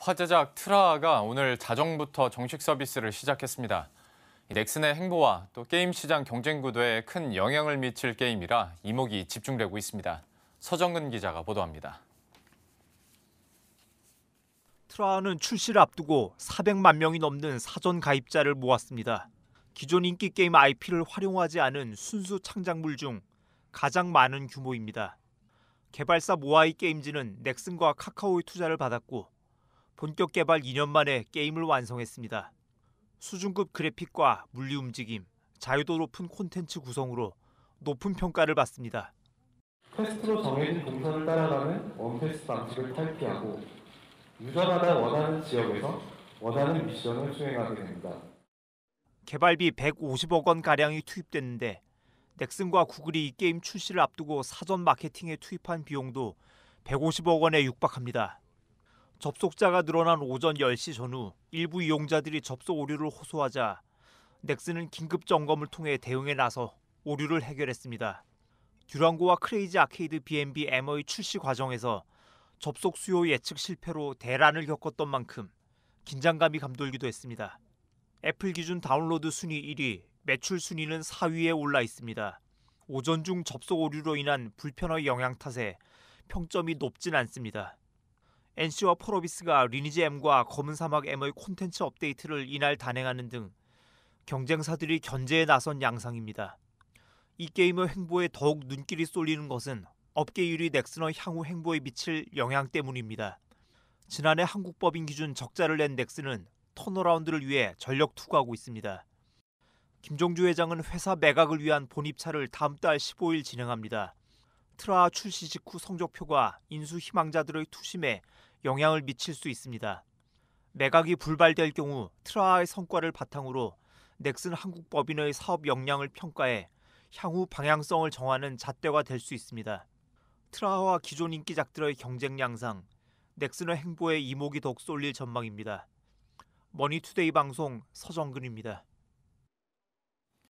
화제작 트라가 오늘 자정부터 정식 서비스를 시작했습니다. 넥슨의 행보와 또 게임 시장 경쟁 구도에 큰 영향을 미칠 게임이라 이목이 집중되고 있습니다. 서정근 기자가 보도합니다. 트라는 출시를 앞두고 400만 명이 넘는 사전 가입자를 모았습니다. 기존 인기 게임 IP를 활용하지 않은 순수 창작물 중 가장 많은 규모입니다. 개발사 모아이 게임즈는 넥슨과 카카오의 투자를 받았고 본격 개발 2년 만에 게임을 완성했습니다. 수준급 그래픽과 물리 움직임, 자유도 높은 콘텐츠 구성으로 높은 평가를 받습니다. 퀘스트로 정해진 동선을 따라가는 원퀘스트 방식을 탈피하고 유저마다 원하는 지역에서 원하는 미션을 수행하게 됩니다. 개발비 150억 원 가량이 투입됐는데 넥슨과 구글이 이 게임 출시를 앞두고 사전 마케팅에 투입한 비용도 150억 원에 육박합니다. 접속자가 늘어난 오전 10시 전후 일부 이용자들이 접속 오류를 호소하자 넥슨은 긴급 점검을 통해 대응에 나서 오류를 해결했습니다. 듀랑고와 크레이지 아케이드 B&B MO의 e 출시 과정에서 접속 수요 예측 실패로 대란을 겪었던 만큼 긴장감이 감돌기도 했습니다. 애플 기준 다운로드 순위 1위, 매출 순위는 4위에 올라 있습니다. 오전 중 접속 오류로 인한 불편의 영향 탓에 평점이 높진 않습니다. NC와 포로비스가 리니지 M과 검은 사막 M의 콘텐츠 업데이트를 이날 단행하는 등 경쟁사들이 견제에 나선 양상입니다. 이 게임의 행보에 더욱 눈길이 쏠리는 것은 업계 유리 넥슨의 향후 행보에 미칠 영향 때문입니다. 지난해 한국 법인 기준 적자를 낸 넥슨은 턴어라운드를 위해 전력 투구하고 있습니다. 김종주 회장은 회사 매각을 위한 본입찰을 다음 달 15일 진행합니다. 페트라 출시 직후 성적표가 인수 희망자들의 투심에 영향을 미칠 수 있습니다. 매각이 불발될 경우 트라의 성과를 바탕으로 넥슨 한국법인의 사업 역량을 평가해 향후 방향성을 정하는 잣대가 될 수 있습니다. 트라와 기존 인기작들의 경쟁 양상, 넥슨의 행보에 이목이 더욱 쏠릴 전망입니다. 머니투데이 방송 서정근입니다.